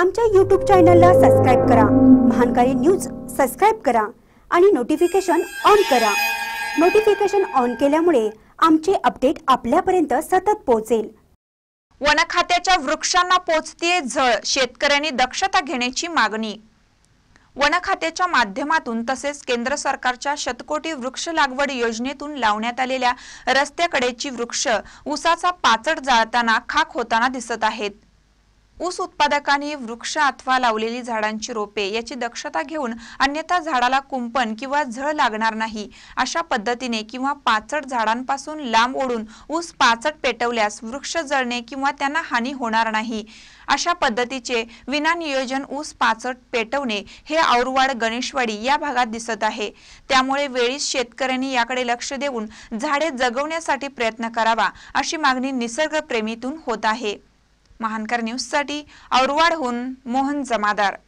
आमच्या यूट्यूब चॅनलला सबस्क्राईब करा महानकारी न्यूज सबस्क्राईब करा आणि नोटिफिकेशन ऑन करा नोटिफिकेशन ऑन केल्यामुळे आमचे अपडेट आपल्यापर्यंत सतत पोहोचेल वन खात्याच्या वृक्षांना पोचतीये झळ शेतकऱ्यांनी दक्षता घेण्याची मागणी वन खात्याच्या माध्यमातून तसेच केंद्र सरकारच्या शतकोटी वृक्ष लागवड योजनेतून लावण्यात आलेल्या रस्त्याकडेची वृक्ष उसाचा पाचड जाळताना खाक होताना दिसत आहेत ऊस उत्पादकांनी वृक्ष अथवा लावलेली झाडांची रोपे याची दक्षता घेऊन अन्यथा झाडाला कुंपण किंवा झळ लागणार नाही अशा पद्धतीने किंवा पाचट झाडांपासून लांब ओढून ऊस पाचट पेटवल्यास वृक्ष जळणे किंवा त्यांना हानी होणार नाही अशा पद्धतीचे विना नियोजन ऊस पाचट पेटवणे हे औरवाड गणेशवाडी या भागात दिसत आहे त्यामुळे वेळीच शेतकऱ्यांनी याकडे लक्ष देऊन झाडे जगवण्यासाठी प्रयत्न करावा अशी मागणी निसर्गप्रेमीतून होत आहे महानकर न्यूजसाठी औरवाडहून मोहन जमादार